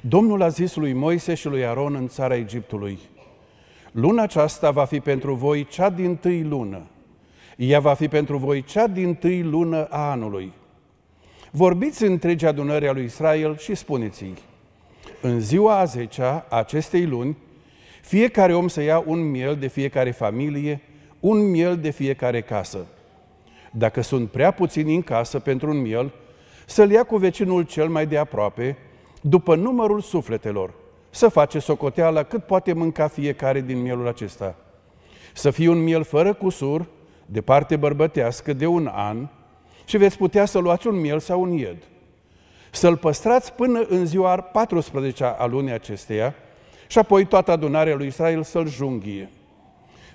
Domnul a zis lui Moise și lui Aron în țara Egiptului, Luna aceasta va fi pentru voi cea din tâi lună. Ea va fi pentru voi cea din tâi lună a anului. Vorbiți întregi adunări a lui Israel și spuneți-i, în ziua a zecea acestei luni, fiecare om să ia un miel de fiecare familie, un miel de fiecare casă. Dacă sunt prea puțini în casă pentru un miel, să-l ia cu vecinul cel mai de aproape, după numărul sufletelor, să face socoteala cât poate mânca fiecare din mielul acesta. Să fie un miel fără cusur, de parte bărbătească, de un an, și veți putea să luați un miel sau un ied. Să-l păstrați până în ziua 14 a lunii acesteia și apoi toată adunarea lui Israel să-l junghie.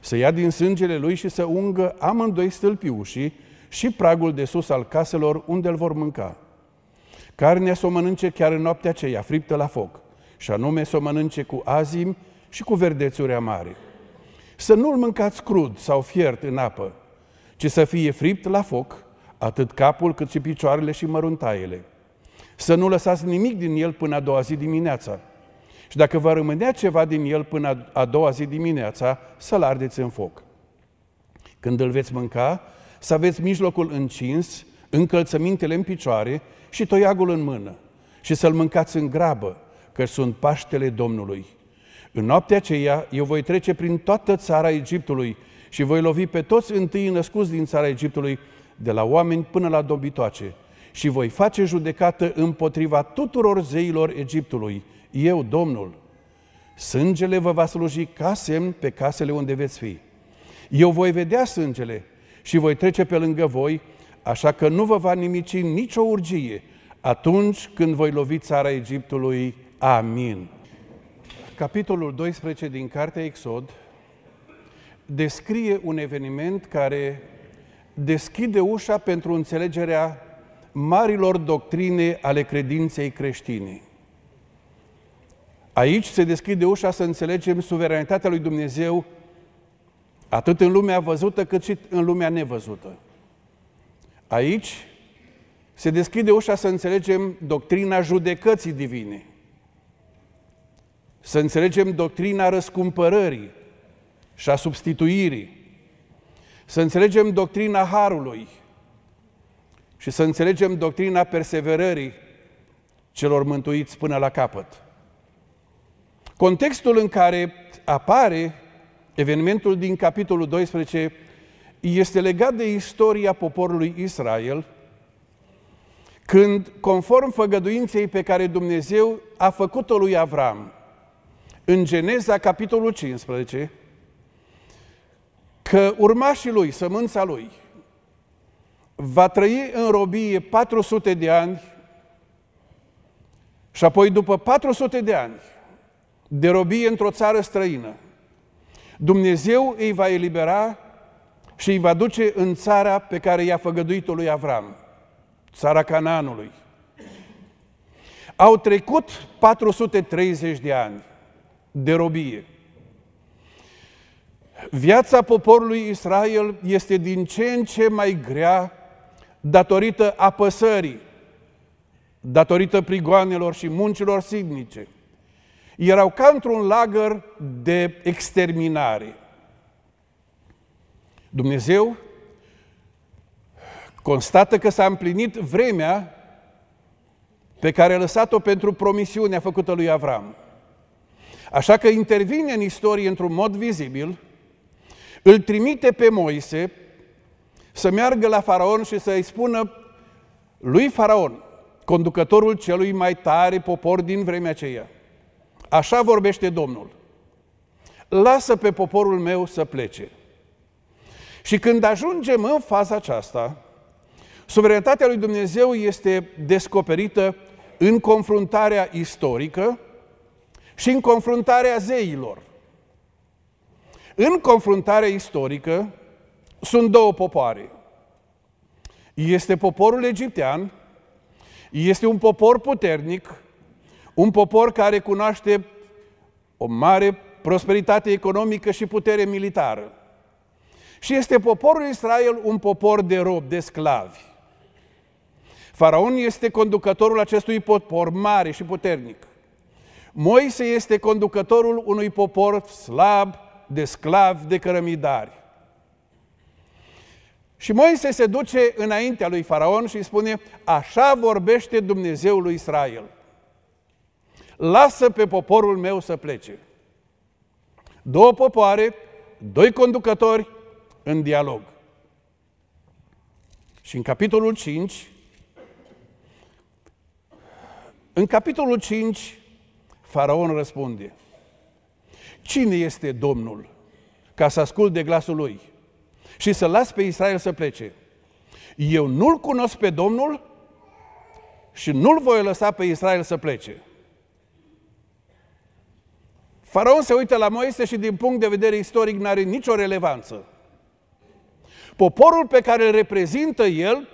Să ia din sângele lui și să ungă amândoi stâlpii ușii și pragul de sus al caselor unde îl vor mânca Carnea să o mănânce chiar în noaptea aceea, friptă la foc, și anume să o mănânce cu azim și cu verdețuri amare. Să nu-l mâncați crud sau fiert în apă, ci să fie fript la foc, atât capul cât și picioarele și măruntaiele. Să nu lăsați nimic din el până a doua zi dimineața. Și dacă va rămânea ceva din el până a doua zi dimineața, să-l ardeți în foc. Când îl veți mânca, să aveți mijlocul încins, încălțămintele în picioare și toiagul în mână și să-l mâncați în grabă, că sunt Paștele Domnului. În noaptea aceea eu voi trece prin toată țara Egiptului și voi lovi pe toți întâi născuți din țara Egiptului, de la oameni până la dobitoace, și voi face judecată împotriva tuturor zeilor Egiptului, eu, Domnul. Sângele vă va sluji ca semn pe casele unde veți fi. Eu voi vedea sângele și voi trece pe lângă voi așa că nu vă va nimici nicio urgie atunci când voi lovi țara Egiptului. Amin. Capitolul 12 din Cartea Exod descrie un eveniment care deschide ușa pentru înțelegerea marilor doctrine ale credinței creștine. Aici se deschide ușa să înțelegem suveranitatea lui Dumnezeu atât în lumea văzută cât și în lumea nevăzută. Aici se deschide ușa să înțelegem doctrina judecății divine, să înțelegem doctrina răscumpărării și a substituirii, să înțelegem doctrina harului și să înțelegem doctrina perseverării celor mântuiți până la capăt. Contextul în care apare evenimentul din capitolul 12 este legat de istoria poporului Israel, când, conform făgăduinței pe care Dumnezeu a făcut-o lui Avram, în Geneza, capitolul 15, că urmașii lui, sămânța lui, va trăi în robie 400 de ani și apoi după 400 de ani de robie într-o țară străină, Dumnezeu îi va elibera și îi va duce în țara pe care i-a făgăduit-o lui Avram, țara Canaanului. Au trecut 430 de ani de robie. Viața poporului Israel este din ce în ce mai grea datorită apăsării, datorită prigoanelor și muncilor signice. Erau ca într-un lagăr de exterminare. Dumnezeu constată că s-a împlinit vremea pe care a lăsat-o pentru promisiunea făcută lui Avram. Așa că intervine în istorie într-un mod vizibil, îl trimite pe Moise să meargă la faraon și să-i spună lui faraon, conducătorul celui mai tare popor din vremea aceea. Așa vorbește Domnul. Lasă pe poporul meu să plece. Și când ajungem în faza aceasta, suverenitatea lui Dumnezeu este descoperită în confruntarea istorică și în confruntarea zeilor. În confruntarea istorică sunt două popoare. Este poporul egiptean, este un popor puternic, un popor care cunoaște o mare prosperitate economică și putere militară. Și este poporul Israel un popor de rob, de sclavi. Faraon este conducătorul acestui popor mare și puternic. Moise este conducătorul unui popor slab, de sclavi, de cărămidari. Și Moise se duce înaintea lui Faraon și îi spune, așa vorbește Dumnezeul lui Israel. Lasă pe poporul meu să plece. Două popoare, doi conducători, în dialog. Și în capitolul 5, în capitolul 5, Faraon răspunde, Cine este Domnul ca să ascult de glasul lui și să las pe Israel să plece? Eu nu-l cunosc pe Domnul și nu-l voi lăsa pe Israel să plece. Faraon se uită la Moise și din punct de vedere istoric n-are nicio relevanță. Poporul pe care îl reprezintă el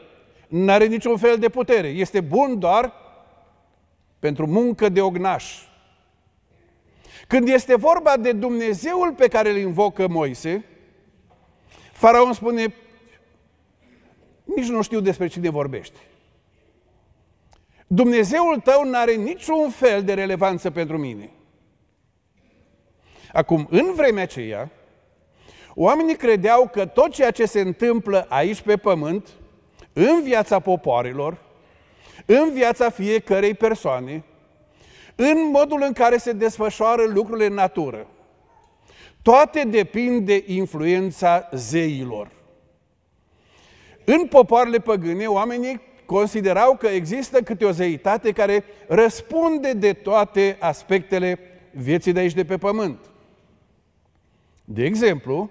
nu are niciun fel de putere. Este bun doar pentru muncă de ognaș. Când este vorba de Dumnezeul pe care îl invocă Moise, faraon spune, nici nu știu despre cine vorbești. Dumnezeul tău nu are niciun fel de relevanță pentru mine. Acum, în vremea aceea, Oamenii credeau că tot ceea ce se întâmplă aici pe pământ, în viața popoarelor, în viața fiecărei persoane, în modul în care se desfășoară lucrurile în natură, toate depind de influența zeilor. În popoarele păgâne, oamenii considerau că există câte o zeitate care răspunde de toate aspectele vieții de aici de pe pământ. De exemplu,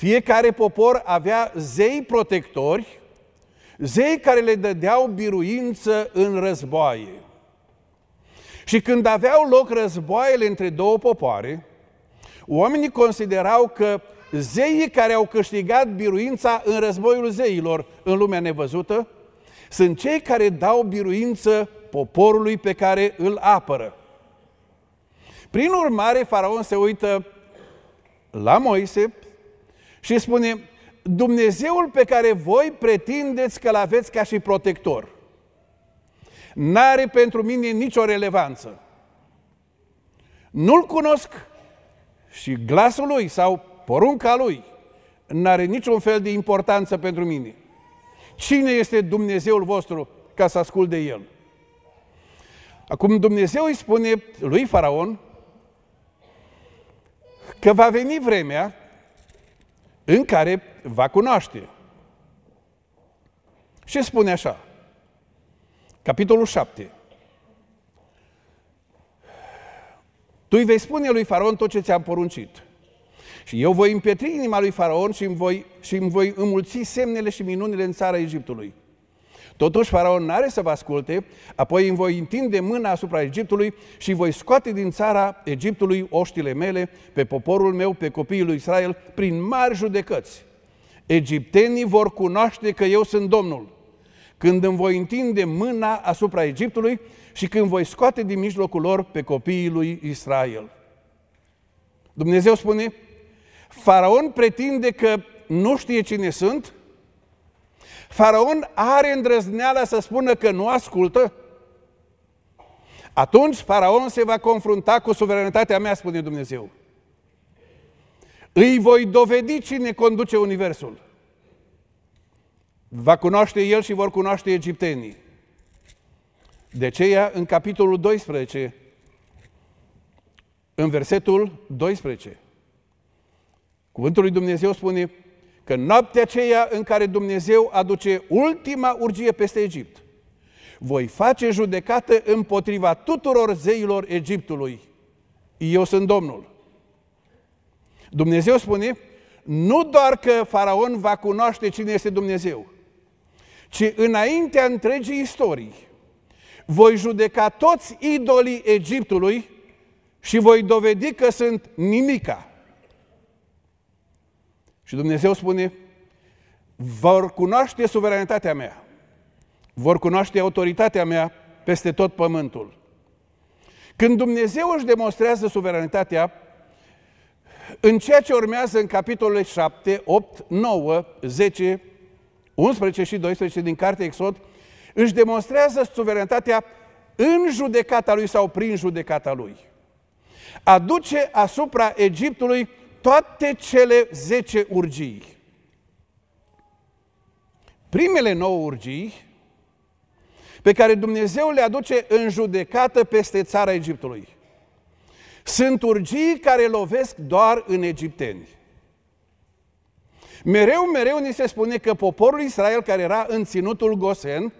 fiecare popor avea zei protectori, zei care le dădeau biruință în războaie. Și când aveau loc războaiele între două popoare, oamenii considerau că zeii care au câștigat biruința în războiul zeilor în lumea nevăzută, sunt cei care dau biruință poporului pe care îl apără. Prin urmare, faraon se uită la Moise și spune, Dumnezeul pe care voi pretindeți că-l aveți ca și protector, n-are pentru mine nicio relevanță. Nu-l cunosc și glasul lui sau porunca lui n-are niciun fel de importanță pentru mine. Cine este Dumnezeul vostru ca să ascult de el? Acum Dumnezeu îi spune lui Faraon că va veni vremea în care va cunoaște. Și spune așa, capitolul 7. Tu îi vei spune lui Faraon tot ce ți-am poruncit. Și eu voi împietri inima lui Faraon și îmi voi, și îmi voi înmulți semnele și minunile în țara Egiptului. Totuși faraon n-are să vă asculte, apoi îmi voi întinde mâna asupra Egiptului și voi scoate din țara Egiptului oștile mele, pe poporul meu, pe copiii lui Israel, prin mari judecăți. Egiptenii vor cunoaște că eu sunt Domnul, când îmi voi întinde mâna asupra Egiptului și când voi scoate din mijlocul lor pe copiii lui Israel. Dumnezeu spune, Faraon pretinde că nu știe cine sunt, Faraon are îndrăzneala să spună că nu ascultă? Atunci Faraon se va confrunta cu suveranitatea mea, spune Dumnezeu. Îi voi dovedi cine conduce Universul. Va cunoaște el și vor cunoaște egiptenii. De aceea, în capitolul 12, în versetul 12, Cuvântul lui Dumnezeu spune, că noaptea aceea în care Dumnezeu aduce ultima urgie peste Egipt, voi face judecată împotriva tuturor zeilor Egiptului. Eu sunt Domnul. Dumnezeu spune, nu doar că faraon va cunoaște cine este Dumnezeu, ci înaintea întregii istorii voi judeca toți idolii Egiptului și voi dovedi că sunt nimica. Și Dumnezeu spune, vor cunoaște suveranitatea mea, vor cunoaște autoritatea mea peste tot pământul. Când Dumnezeu își demonstrează suveranitatea, în ceea ce urmează în capitolele 7, 8, 9, 10, 11 și 12 din cartea Exod, își demonstrează suveranitatea în judecata lui sau prin judecata lui. Aduce asupra Egiptului toate cele 10 urgii. Primele 9 urgii pe care Dumnezeu le aduce în judecată peste țara Egiptului. Sunt urgii care lovesc doar în egipteni. Mereu, mereu ni se spune că poporul Israel care era în ținutul Gosen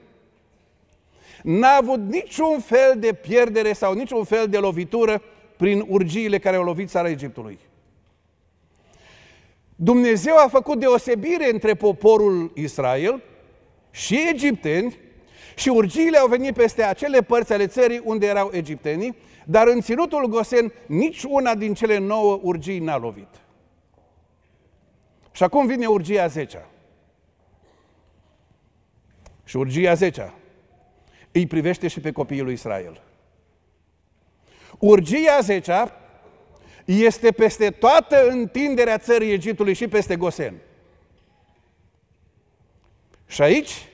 n-a avut niciun fel de pierdere sau niciun fel de lovitură prin urgiile care au lovit țara Egiptului. Dumnezeu a făcut deosebire între poporul Israel și egipteni și urgiile au venit peste acele părți ale țării unde erau egiptenii, dar în ținutul Gosen nici una din cele nouă urgii n-a lovit. Și acum vine urgia 10 Și urgia 10 îi privește și pe copiii lui Israel. Urgia 10 este peste toată întinderea țării Egiptului și peste Gosen. Și aici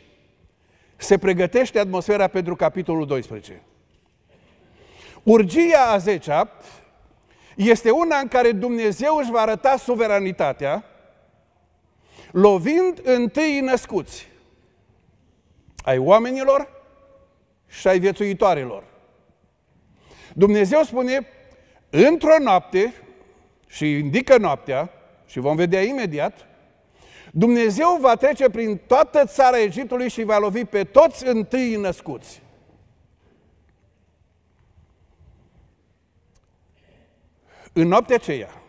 se pregătește atmosfera pentru capitolul 12. Urgia a 10 este una în care Dumnezeu își va arăta suveranitatea, lovind întâi născuți ai oamenilor și ai viețuitoarelor. Dumnezeu spune, într-o noapte, și indică noaptea, și vom vedea imediat, Dumnezeu va trece prin toată țara Egiptului și va lovi pe toți întâi născuți. În noaptea aceea,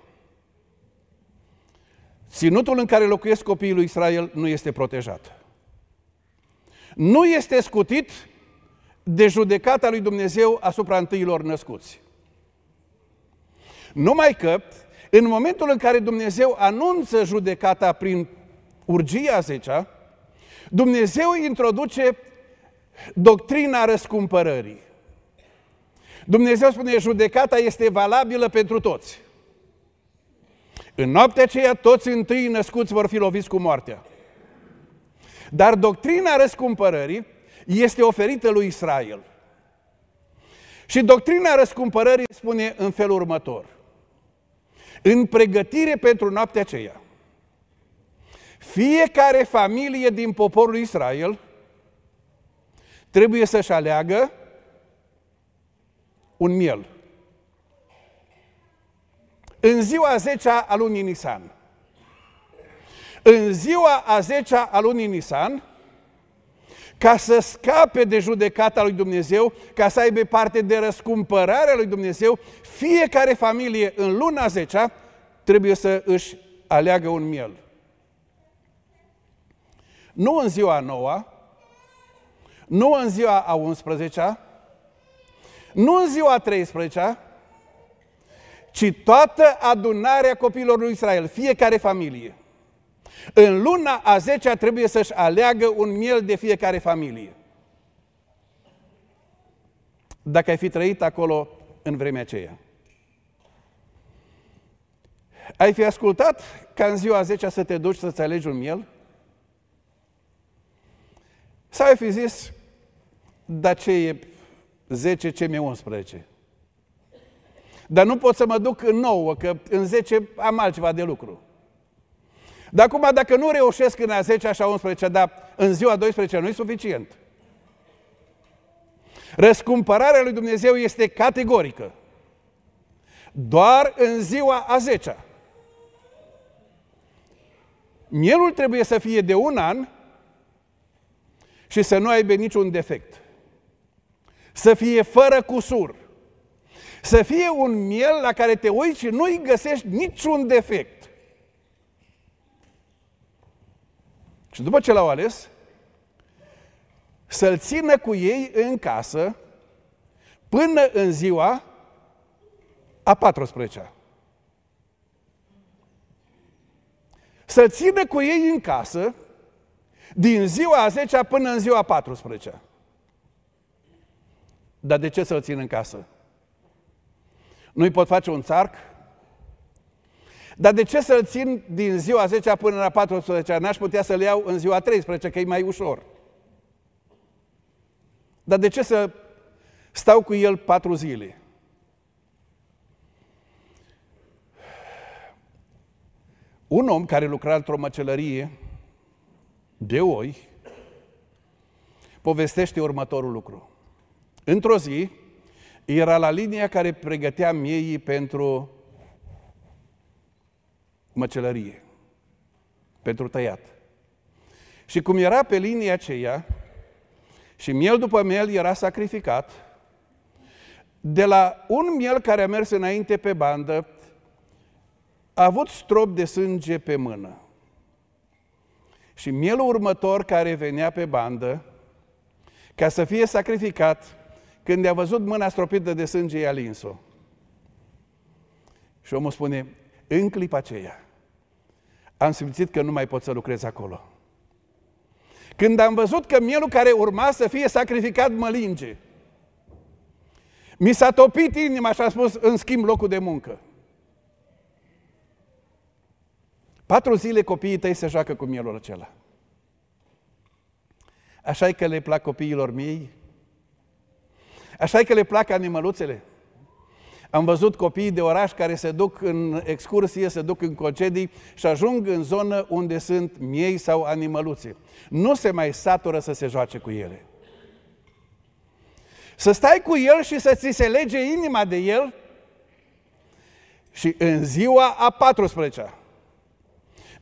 ținutul în care locuiesc copiii lui Israel nu este protejat. Nu este scutit de judecata lui Dumnezeu asupra întâilor născuți. Numai că, în momentul în care Dumnezeu anunță judecata prin urgia 10 Dumnezeu introduce doctrina răscumpărării. Dumnezeu spune, judecata este valabilă pentru toți. În noaptea aceea, toți întâi născuți vor fi loviți cu moartea. Dar doctrina răscumpărării este oferită lui Israel. Și doctrina răscumpărării spune în felul următor. În pregătire pentru noaptea aceea, fiecare familie din poporul Israel trebuie să-și aleagă un miel. În ziua 10-a a lunii Nisan. În ziua a 10-a a lunii Nisan, ca să scape de judecata lui Dumnezeu, ca să aibă parte de răscumpărarea lui Dumnezeu, fiecare familie în luna 10 trebuie să își aleagă un miel. Nu în ziua noua, nu în ziua a 11 nu în ziua a 13 ci toată adunarea copiilor lui Israel, fiecare familie. În luna a 10 -a trebuie să-și aleagă un miel de fiecare familie. Dacă ai fi trăit acolo în vremea aceea. Ai fi ascultat ca în ziua 10 să te duci să-ți alegi un miel? Sau ai fi zis, dar ce e 10, ce mi-e 11? Dar nu pot să mă duc în nouă, că în 10 am altceva de lucru. Dar acum, dacă nu reușesc în a 10 și a 11, dar în ziua 12 nu e suficient. Răscumpărarea lui Dumnezeu este categorică. Doar în ziua a 10 -a. Mielul trebuie să fie de un an și să nu aibă niciun defect. Să fie fără cusur. Să fie un miel la care te uiți și nu-i găsești niciun defect. Și după ce l-au ales, să-l țină cu ei în casă până în ziua a 14-a. Să-l țină cu ei în casă din ziua a 10-a până în ziua a 14-a. Dar de ce să-l țin în casă? Nu-i pot face un țarc dar de ce să-l țin din ziua 10 până la 14? N-aș putea să-l iau în ziua 13, că e mai ușor. Dar de ce să stau cu el patru zile? Un om care lucra într-o măcelărie de oi povestește următorul lucru. Într-o zi, era la linia care pregătea miei pentru măcelărie pentru tăiat. Și cum era pe linia aceea, și miel după miel era sacrificat, de la un miel care a mers înainte pe bandă, a avut strop de sânge pe mână. Și mielul următor care venea pe bandă, ca să fie sacrificat, când a văzut mâna stropită de sânge, i-a lins-o. Și omul spune, în clipa aceea, am simțit că nu mai pot să lucrez acolo. Când am văzut că mielul care urma să fie sacrificat mă linge, mi s-a topit inima și a spus, în schimb, locul de muncă. Patru zile copiii tăi se joacă cu mielul acela. Așa e că le plac copiilor mei? Așa e că le plac animăluțele? Am văzut copiii de oraș care se duc în excursie, se duc în concedii și ajung în zonă unde sunt miei sau animăluțe. Nu se mai satură să se joace cu ele. Să stai cu el și să ți se lege inima de el și în ziua a 14-a,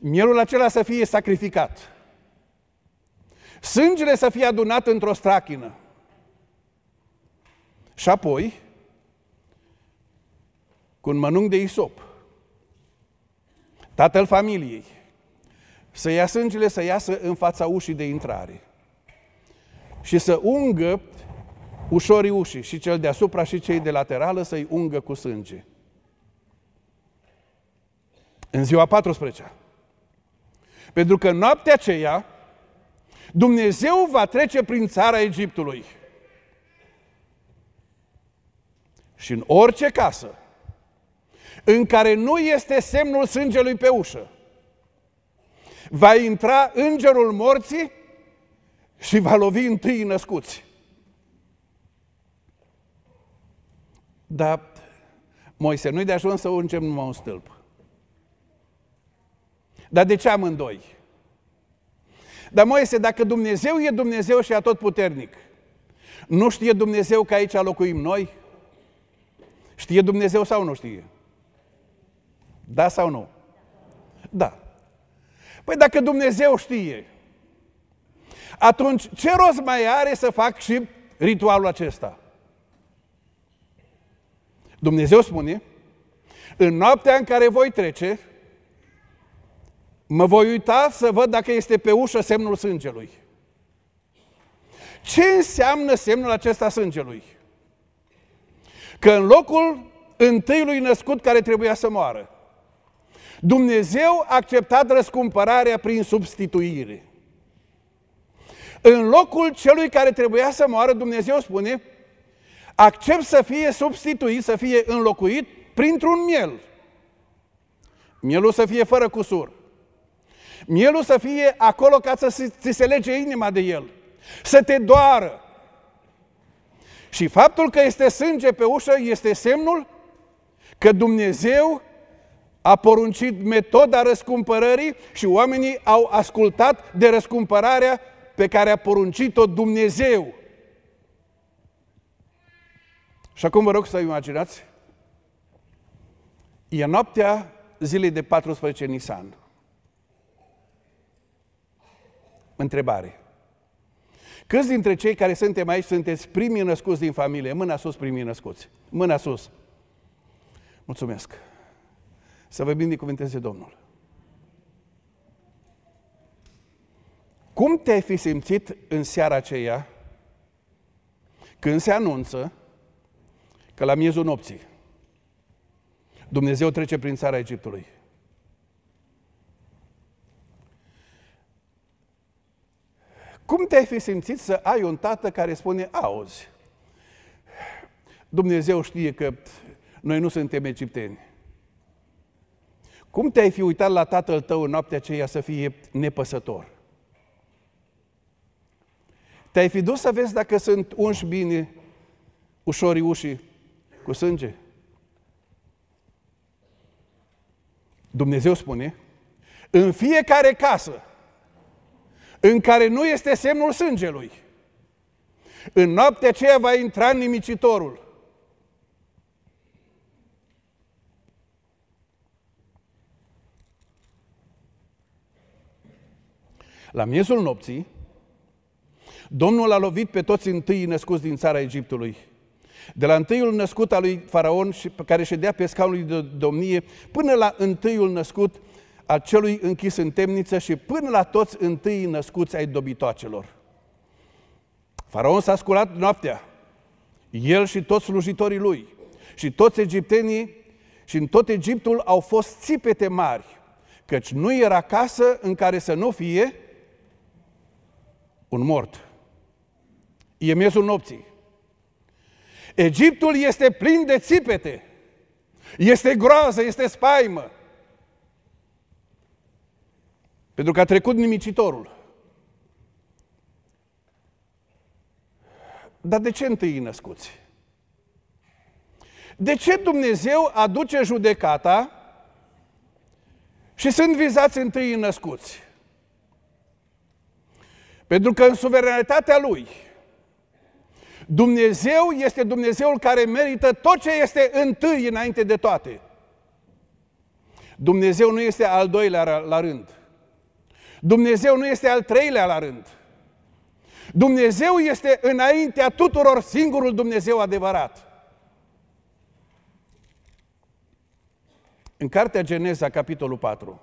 mielul acela să fie sacrificat, sângele să fie adunat într-o strachină și apoi cu un mănânc de isop, tatăl familiei, să ia sângele să iasă în fața ușii de intrare și să ungă ușorii ușii, și cel deasupra și cei de laterală, să-i ungă cu sânge. În ziua 14 Pentru că noaptea aceea, Dumnezeu va trece prin țara Egiptului. Și în orice casă în care nu este semnul sângelui pe ușă. Va intra îngerul morții și va lovi întâi născuți. Dar Moise, nu-i de ajuns să ungem numai un stâlp. Dar de ce amândoi? Dar Moise, dacă Dumnezeu e Dumnezeu și tot puternic, nu știe Dumnezeu că aici locuim noi? Știe Dumnezeu sau nu știe? Da sau nu? Da. Păi dacă Dumnezeu știe, atunci ce rost mai are să fac și ritualul acesta? Dumnezeu spune, în noaptea în care voi trece, mă voi uita să văd dacă este pe ușă semnul sângelui. Ce înseamnă semnul acesta sângelui? Că în locul întâiului născut care trebuia să moară, Dumnezeu a acceptat răscumpărarea prin substituire. În locul celui care trebuia să moară, Dumnezeu spune, accept să fie substituit, să fie înlocuit printr-un miel. Mielul să fie fără cusur. Mielul să fie acolo ca să ți se lege inima de el, să te doară. Și faptul că este sânge pe ușă este semnul că Dumnezeu a poruncit metoda răscumpărării și oamenii au ascultat de răscumpărarea pe care a poruncit-o Dumnezeu. Și acum vă rog să imaginați, e noaptea zilei de 14 Nisan. Întrebare. Câți dintre cei care suntem aici sunteți primii născuți din familie? Mâna sus, primii născuți. Mâna sus. Mulțumesc. Să vă binecuvânteze Domnul. Cum te-ai fi simțit în seara aceea când se anunță că la miezul nopții Dumnezeu trece prin țara Egiptului? Cum te-ai fi simțit să ai un tată care spune, auzi, Dumnezeu știe că noi nu suntem egipteni. Cum te-ai fi uitat la tatăl tău în noaptea aceea să fie nepăsător? Te-ai fi dus să vezi dacă sunt unși bine ușori ușii cu sânge? Dumnezeu spune, în fiecare casă în care nu este semnul sângelui, în noaptea aceea va intra nimicitorul La miezul nopții, Domnul a lovit pe toți întâi născuți din țara Egiptului, de la întâiul născut al lui Faraon, care ședea pe scaunul de domnie, până la întâiul născut al celui închis în temniță și până la toți întâi născuți ai dobitoacelor. Faraon s-a sculat noaptea, el și toți slujitorii lui și toți egiptenii și în tot Egiptul au fost țipete mari, căci nu era casă în care să nu fie un mort. E miezul nopții. Egiptul este plin de țipete. Este groază, este spaimă. Pentru că a trecut nimicitorul. Dar de ce întâi născuți? De ce Dumnezeu aduce judecata și sunt vizați întâi născuți? Pentru că în suveranitatea lui, Dumnezeu este Dumnezeul care merită tot ce este întâi înainte de toate. Dumnezeu nu este al doilea la rând. Dumnezeu nu este al treilea la rând. Dumnezeu este înaintea tuturor singurul Dumnezeu adevărat. În cartea Geneza, capitolul 4,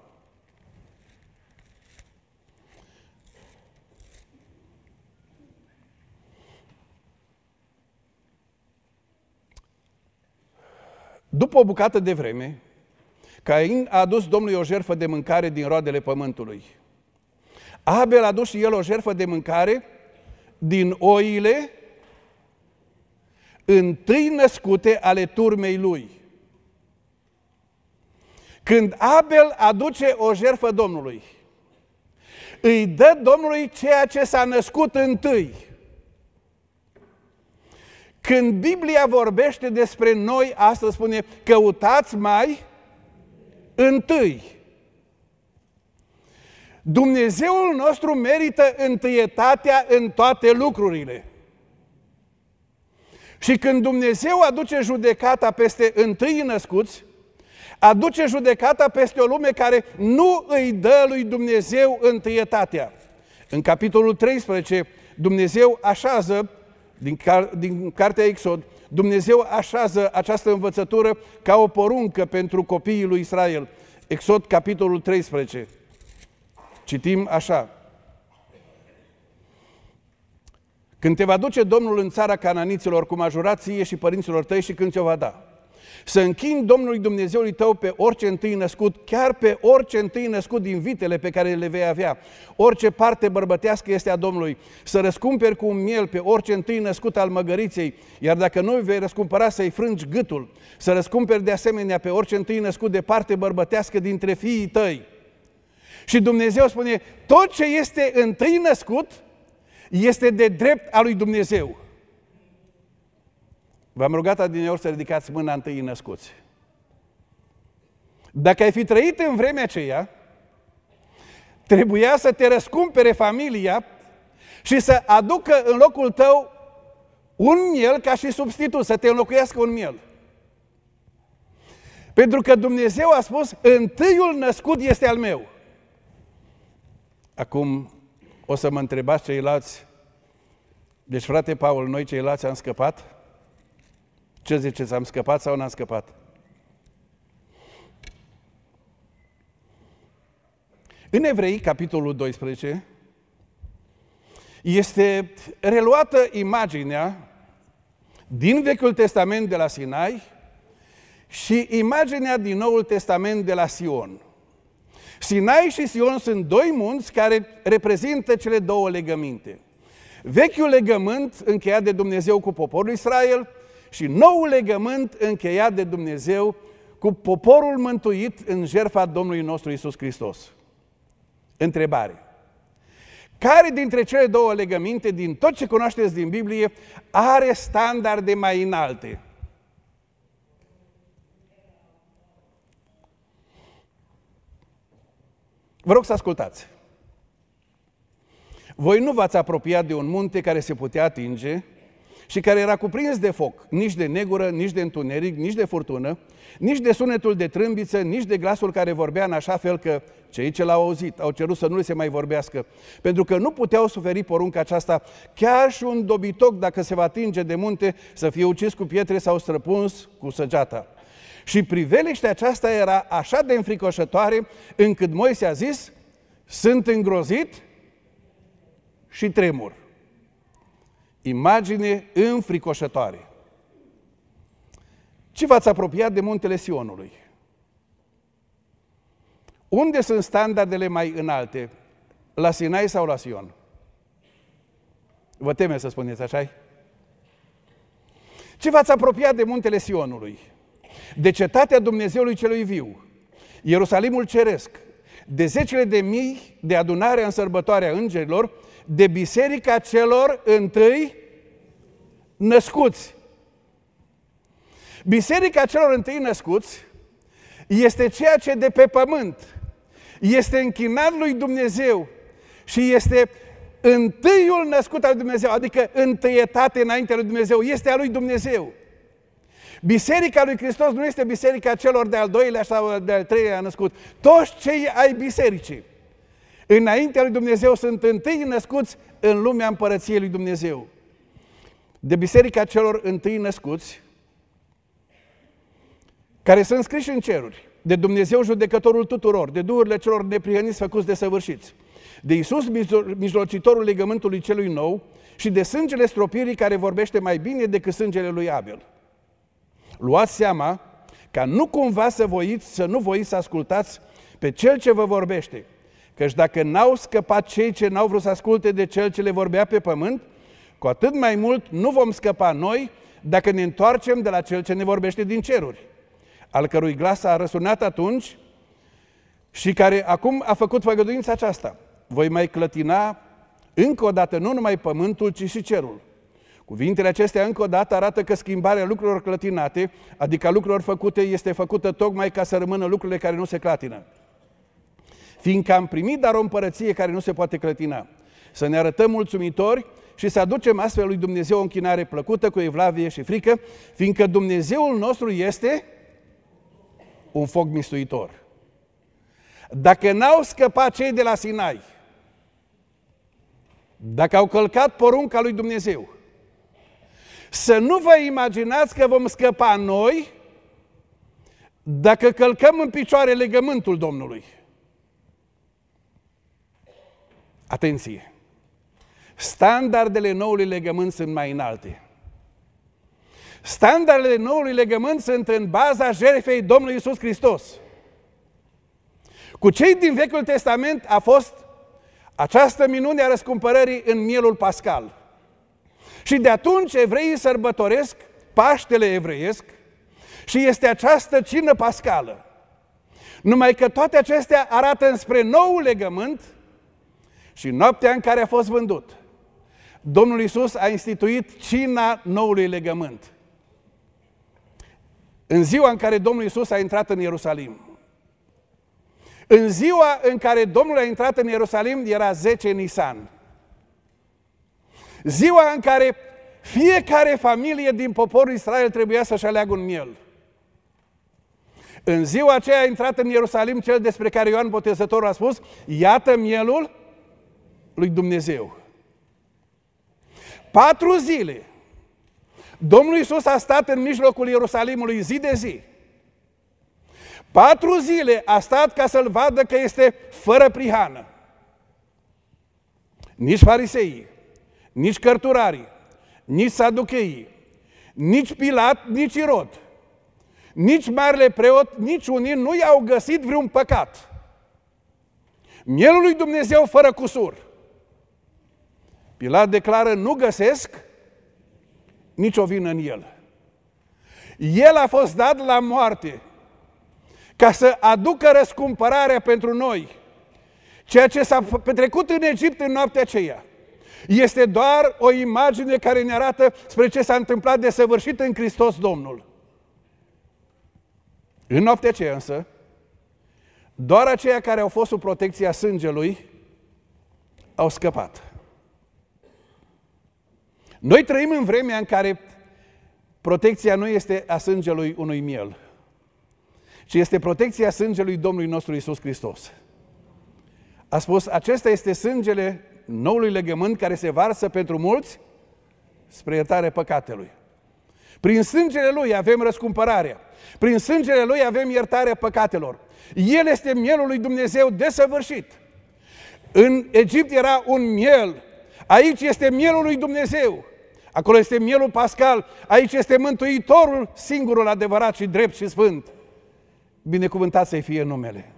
După o bucată de vreme, Cain a adus Domnului o jerfă de mâncare din roadele pământului. Abel a adus și el o jerfă de mâncare din oile întâi născute ale turmei lui. Când Abel aduce o jerfă Domnului, îi dă Domnului ceea ce s-a născut întâi. Când Biblia vorbește despre noi, asta spune, căutați mai întâi. Dumnezeul nostru merită întâietatea în toate lucrurile. Și când Dumnezeu aduce judecata peste întâi născuți, aduce judecata peste o lume care nu îi dă lui Dumnezeu întâietatea. În capitolul 13, Dumnezeu așează din, car- din cartea Exod, Dumnezeu așează această învățătură ca o poruncă pentru copiii lui Israel. Exod, capitolul 13. Citim așa. Când te va duce Domnul în țara cananiților, cum a jurat ție și părinților tăi și când ți-o va da, să închin Domnului Dumnezeului tău pe orice întâi născut, chiar pe orice întâi născut din vitele pe care le vei avea. Orice parte bărbătească este a Domnului. Să răscumperi cu un miel pe orice întâi născut al măgăriței, iar dacă nu vei răscumpăra să-i frângi gâtul. Să răscumperi de asemenea pe orice întâi născut de parte bărbătească dintre fiii tăi. Și Dumnezeu spune, tot ce este întâi născut este de drept al lui Dumnezeu. V-am rugat adineori să ridicați mâna întâi născuți. Dacă ai fi trăit în vremea aceea, trebuia să te răscumpere familia și să aducă în locul tău un miel ca și substitut, să te înlocuiască un miel. Pentru că Dumnezeu a spus, întâiul născut este al meu. Acum o să mă întrebați ceilalți, deci frate Paul, noi ceilalți am scăpat? Ce ziceți, am scăpat sau n-am scăpat? În Evrei, capitolul 12, este reluată imaginea din Vechiul Testament de la Sinai și imaginea din Noul Testament de la Sion. Sinai și Sion sunt doi munți care reprezintă cele două legăminte. Vechiul legământ încheiat de Dumnezeu cu poporul Israel – și noul legământ încheiat de Dumnezeu cu poporul mântuit în jertfa Domnului nostru Isus Hristos. Întrebare. Care dintre cele două legăminte, din tot ce cunoașteți din Biblie, are standarde mai înalte? Vă rog să ascultați. Voi nu v-ați apropiat de un munte care se putea atinge, și care era cuprins de foc, nici de negură, nici de întuneric, nici de furtună, nici de sunetul de trâmbiță, nici de glasul care vorbea în așa fel că cei ce l-au auzit au cerut să nu le se mai vorbească, pentru că nu puteau suferi porunca aceasta, chiar și un dobitoc, dacă se va atinge de munte, să fie ucis cu pietre sau străpuns cu săgeata. Și priveliștea aceasta era așa de înfricoșătoare, încât Moise a zis, sunt îngrozit și tremur. Imagine înfricoșătoare. Ce v-ați apropiat de muntele Sionului? Unde sunt standardele mai înalte? La Sinai sau la Sion? Vă teme să spuneți așa Ce v-ați apropiat de muntele Sionului? De cetatea Dumnezeului celui viu, Ierusalimul ceresc, de zecile de mii de adunare în sărbătoarea îngerilor, de biserica celor întâi născuți. Biserica celor întâi născuți este ceea ce de pe pământ este închinat lui Dumnezeu și este întâiul născut al Dumnezeu, adică întâietate înaintea lui Dumnezeu, este a lui Dumnezeu. Biserica lui Hristos nu este biserica celor de-al doilea sau de-al treilea născut. Toți cei ai bisericii Înaintea lui Dumnezeu sunt întâi născuți în lumea împărăției lui Dumnezeu. De biserica celor întâi născuți, care sunt scriși în ceruri, de Dumnezeu judecătorul tuturor, de duhurile celor neprihăniți făcuți de săvârșiți, de Isus mijlocitorul legământului celui nou și de sângele stropirii care vorbește mai bine decât sângele lui Abel. Luați seama ca nu cumva să voiți, să nu voiți să ascultați pe cel ce vă vorbește, Căci dacă n-au scăpat cei ce n-au vrut să asculte de cel ce le vorbea pe pământ, cu atât mai mult nu vom scăpa noi dacă ne întoarcem de la cel ce ne vorbește din ceruri, al cărui glas a răsunat atunci și care acum a făcut făgăduința aceasta. Voi mai clătina încă o dată nu numai pământul, ci și cerul. Cuvintele acestea încă o dată arată că schimbarea lucrurilor clătinate, adică a lucrurilor făcute, este făcută tocmai ca să rămână lucrurile care nu se clatină fiindcă am primit dar o împărăție care nu se poate clătina. Să ne arătăm mulțumitori și să aducem astfel lui Dumnezeu o închinare plăcută cu evlavie și frică, fiindcă Dumnezeul nostru este un foc mistuitor. Dacă n-au scăpat cei de la Sinai, dacă au călcat porunca lui Dumnezeu, să nu vă imaginați că vom scăpa noi dacă călcăm în picioare legământul Domnului. Atenție! Standardele noului legământ sunt mai înalte. Standardele noului legământ sunt în baza jertfei Domnului Isus Hristos. Cu cei din Vechiul Testament a fost această minune a răscumpărării în mielul pascal. Și de atunci evreii sărbătoresc Paștele evreiesc și este această cină pascală. Numai că toate acestea arată înspre nou legământ și noaptea în care a fost vândut, Domnul Isus a instituit cina noului legământ. În ziua în care Domnul Isus a intrat în Ierusalim. În ziua în care Domnul a intrat în Ierusalim era 10 Nisan. Ziua în care fiecare familie din poporul Israel trebuia să-și aleagă un miel. În ziua aceea a intrat în Ierusalim cel despre care Ioan Botezătorul a spus, iată mielul lui Dumnezeu. Patru zile, Domnul Iisus a stat în mijlocul Ierusalimului zi de zi. Patru zile a stat ca să-l vadă că este fără prihană. Nici fariseii, nici cărturarii, nici saducheii, nici Pilat, nici Irod, nici marele preot, nici unii nu i-au găsit vreun păcat. Mielul lui Dumnezeu fără cusur. Pilat declară, nu găsesc nicio vină în el. El a fost dat la moarte ca să aducă răscumpărarea pentru noi. Ceea ce s-a petrecut în Egipt în noaptea aceea este doar o imagine care ne arată spre ce s-a întâmplat de săvârșit în Hristos Domnul. În noaptea aceea însă, doar aceia care au fost sub protecția sângelui au scăpat. Noi trăim în vremea în care protecția nu este a sângelui unui miel, ci este protecția sângelui Domnului nostru Isus Hristos. A spus, acesta este sângele noului legământ care se varsă pentru mulți spre iertare păcatelui. Prin sângele Lui avem răscumpărarea. Prin sângele Lui avem iertarea păcatelor. El este mielul lui Dumnezeu desăvârșit. În Egipt era un miel. Aici este mielul lui Dumnezeu. Acolo este mielul pascal, aici este Mântuitorul, singurul adevărat și drept și sfânt. Binecuvântat să-i fie numele.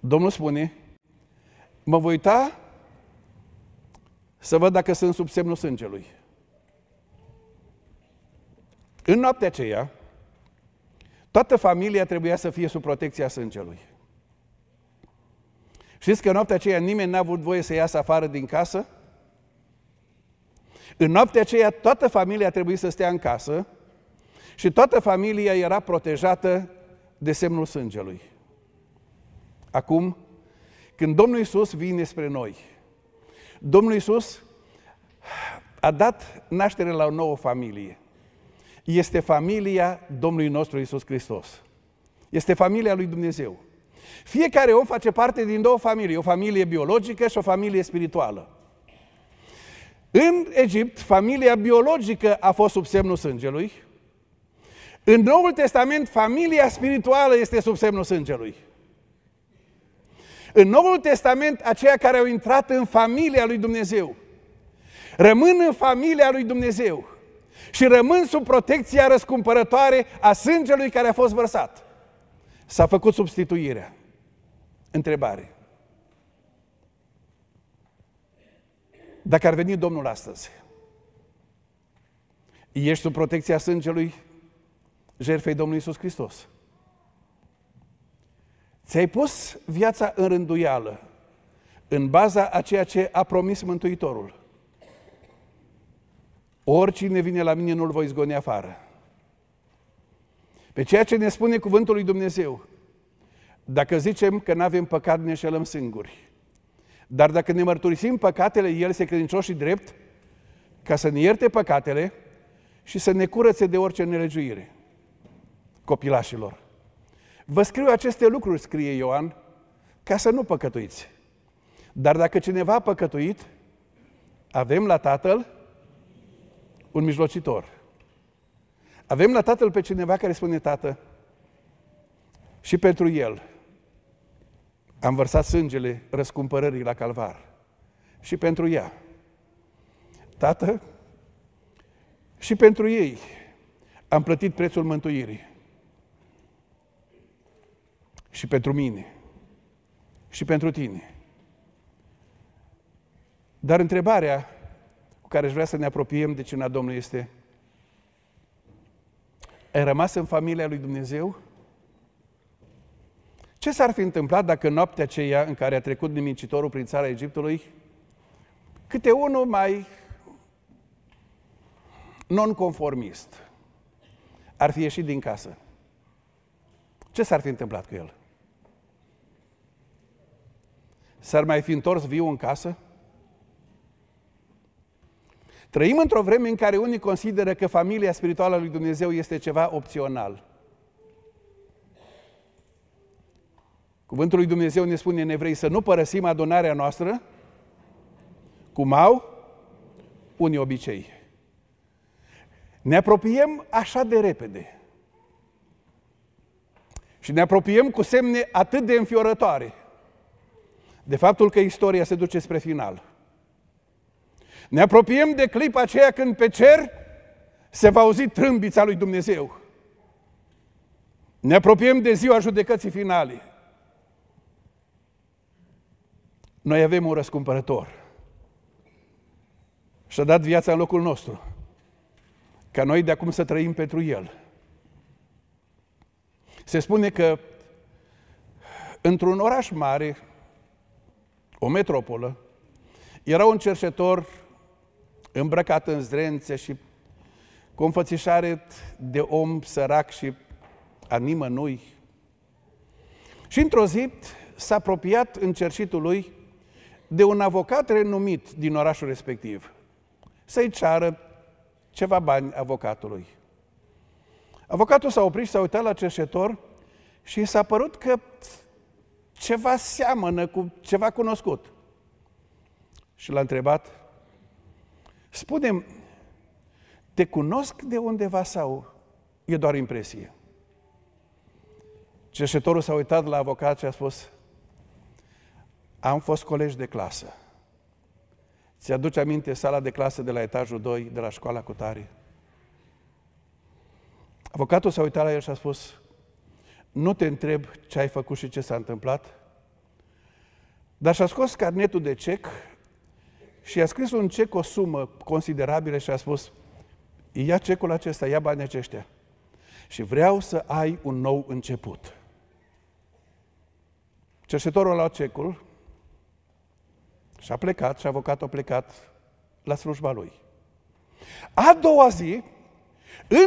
Domnul spune, mă voi uita să văd dacă sunt sub semnul sângelui. În noaptea aceea, toată familia trebuia să fie sub protecția sângelui. Știți că în noaptea aceea nimeni n-a avut voie să iasă afară din casă? În noaptea aceea toată familia a trebuit să stea în casă și toată familia era protejată de semnul sângelui. Acum, când Domnul Isus vine spre noi, Domnul Isus a dat naștere la o nouă familie. Este familia Domnului nostru Isus Hristos. Este familia lui Dumnezeu. Fiecare om face parte din două familii, o familie biologică și o familie spirituală. În Egipt, familia biologică a fost sub semnul sângelui. În Noul Testament, familia spirituală este sub semnul sângelui. În Noul Testament, aceia care au intrat în familia lui Dumnezeu, rămân în familia lui Dumnezeu și rămân sub protecția răscumpărătoare a sângelui care a fost vărsat. S-a făcut substituirea. Întrebare. Dacă ar veni Domnul astăzi, ești sub protecția sângelui jertfei Domnului Isus Hristos? Ți-ai pus viața în rânduială, în baza a ceea ce a promis Mântuitorul. Oricine vine la mine, nu-l voi zgoni afară. Pe ceea ce ne spune cuvântul lui Dumnezeu, dacă zicem că nu avem păcat, ne înșelăm singuri. Dar dacă ne mărturisim păcatele, El se credincioși și drept ca să ne ierte păcatele și să ne curățe de orice nelegiuire. Copilașilor, vă scriu aceste lucruri, scrie Ioan, ca să nu păcătuiți. Dar dacă cineva a păcătuit, avem la Tatăl un mijlocitor. Avem la Tatăl pe cineva care spune, Tată, și pentru el – am vărsat sângele răscumpărării la calvar și pentru ea. Tată, și pentru ei am plătit prețul mântuirii. Și pentru mine. Și pentru tine. Dar întrebarea cu care își vrea să ne apropiem de cina Domnului este ai rămas în familia lui Dumnezeu? Ce s-ar fi întâmplat dacă noaptea aceea în care a trecut nimicitorul prin țara Egiptului, câte unul mai nonconformist ar fi ieșit din casă? Ce s-ar fi întâmplat cu el? S-ar mai fi întors viu în casă? Trăim într-o vreme în care unii consideră că familia spirituală a lui Dumnezeu este ceva opțional. Cuvântul lui Dumnezeu ne spune în evrei să nu părăsim adunarea noastră cum au unii obicei. Ne apropiem așa de repede. Și ne apropiem cu semne atât de înfiorătoare de faptul că istoria se duce spre final. Ne apropiem de clipa aceea când pe cer se va auzi trâmbița lui Dumnezeu. Ne apropiem de ziua judecății finale. Noi avem un răscumpărător. Și-a dat viața în locul nostru. Ca noi de acum să trăim pentru El. Se spune că într-un oraș mare, o metropolă, era un cercetor îmbrăcat în zdrențe și cu înfățișare de om sărac și a nimănui. Și într-o zi s-a apropiat în cerșitul lui de un avocat renumit din orașul respectiv să-i ceară ceva bani avocatului. Avocatul s-a oprit și s-a uitat la cerșetor și s-a părut că ceva seamănă cu ceva cunoscut. Și l-a întrebat, spune te cunosc de undeva sau e doar impresie? Cerșetorul s-a uitat la avocat și a spus, am fost colegi de clasă. Ți-aduce aminte sala de clasă de la etajul 2, de la școala cu tare? Avocatul s-a uitat la el și a spus, nu te întreb ce ai făcut și ce s-a întâmplat, dar și-a scos carnetul de cec și a scris un cec o sumă considerabilă și a spus, ia cecul acesta, ia banii aceștia și vreau să ai un nou început. Cerșetorul a luat cecul, și a plecat și avocatul a plecat la slujba lui. A doua zi,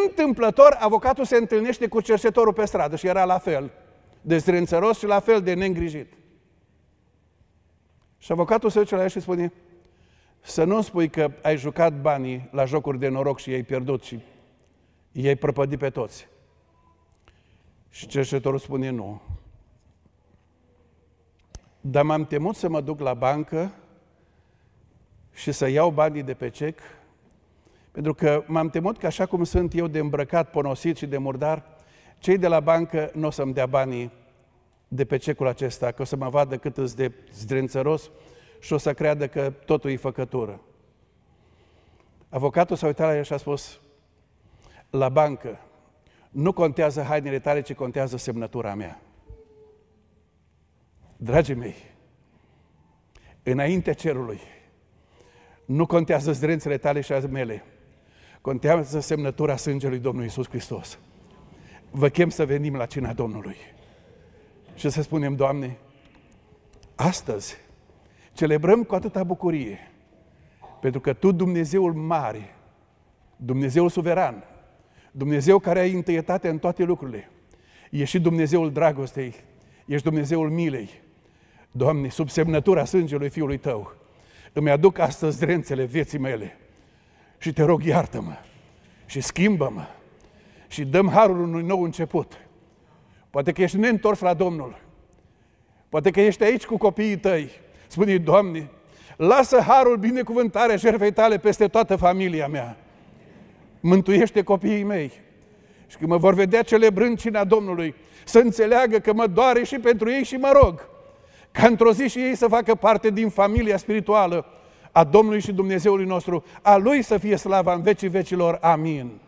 întâmplător, avocatul se întâlnește cu cercetătorul pe stradă și era la fel de zrânțăros și la fel de neîngrijit. Și avocatul se duce la el și spune, să nu spui că ai jucat banii la jocuri de noroc și i-ai pierdut și i-ai prăpădit pe toți. Și cercetătorul spune, nu. Dar m-am temut să mă duc la bancă și să iau banii de pe cec, pentru că m-am temut că așa cum sunt eu de îmbrăcat, ponosit și de murdar, cei de la bancă nu o să-mi dea banii de pe cecul acesta, că o să mă vadă cât îți de zdrențăros și o să creadă că totul e făcătură. Avocatul s-a uitat la el și a spus, la bancă, nu contează hainele tale, ci contează semnătura mea. Dragii mei, înaintea cerului, nu contează zdrențele tale și ale mele. Contează semnătura sângelui Domnului Isus Hristos. Vă chem să venim la cina Domnului și să spunem, Doamne, astăzi celebrăm cu atâta bucurie, pentru că Tu, Dumnezeul mare, Dumnezeul suveran, Dumnezeu care ai întâietate în toate lucrurile, ești și Dumnezeul dragostei, ești Dumnezeul milei, Doamne, sub semnătura sângelui Fiului Tău, îmi aduc astăzi rențele vieții mele și te rog iartă-mă și schimbă-mă și dăm harul unui nou început. Poate că ești neîntors la Domnul. Poate că ești aici cu copiii tăi. Spune, Doamne, lasă harul binecuvântare jertfei tale peste toată familia mea. Mântuiește copiii mei. Și când mă vor vedea celebrând cina Domnului, să înțeleagă că mă doare și pentru ei și mă rog ca într-o zi și ei să facă parte din familia spirituală a Domnului și Dumnezeului nostru, a Lui să fie slava în vecii vecilor. Amin.